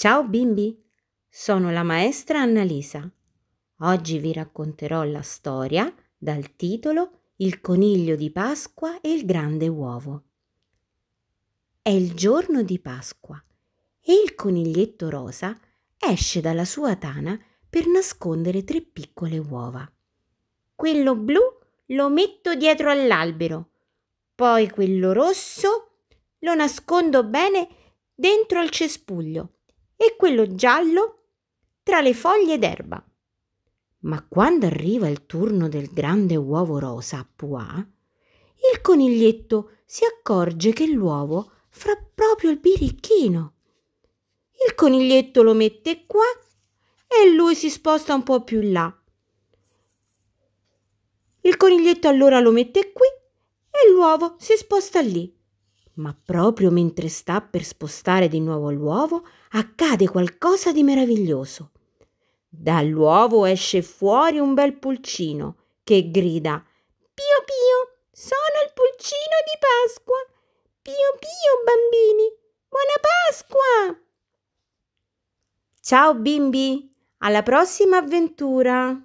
Ciao bimbi, sono la maestra Annalisa. Oggi vi racconterò la storia dal titolo Il coniglio di Pasqua e il grande uovo. È il giorno di Pasqua e il coniglietto rosa esce dalla sua tana per nascondere tre piccole uova. Quello blu lo metto dietro all'albero, poi quello rosso lo nascondo bene dentro al cespuglio e quello giallo tra le foglie d'erba. Ma quando arriva il turno del grande uovo rosa a Puà, il coniglietto si accorge che l'uovo fa proprio il birichino. Il coniglietto lo mette qua e lui si sposta un po' più là. Il coniglietto allora lo mette qui e l'uovo si sposta lì. Ma proprio mentre sta per spostare di nuovo l'uovo, accade qualcosa di meraviglioso. Dall'uovo esce fuori un bel pulcino che grida Pio Pio, sono il pulcino di Pasqua. Pio Pio, bambini, buona Pasqua! Ciao bimbi, alla prossima avventura!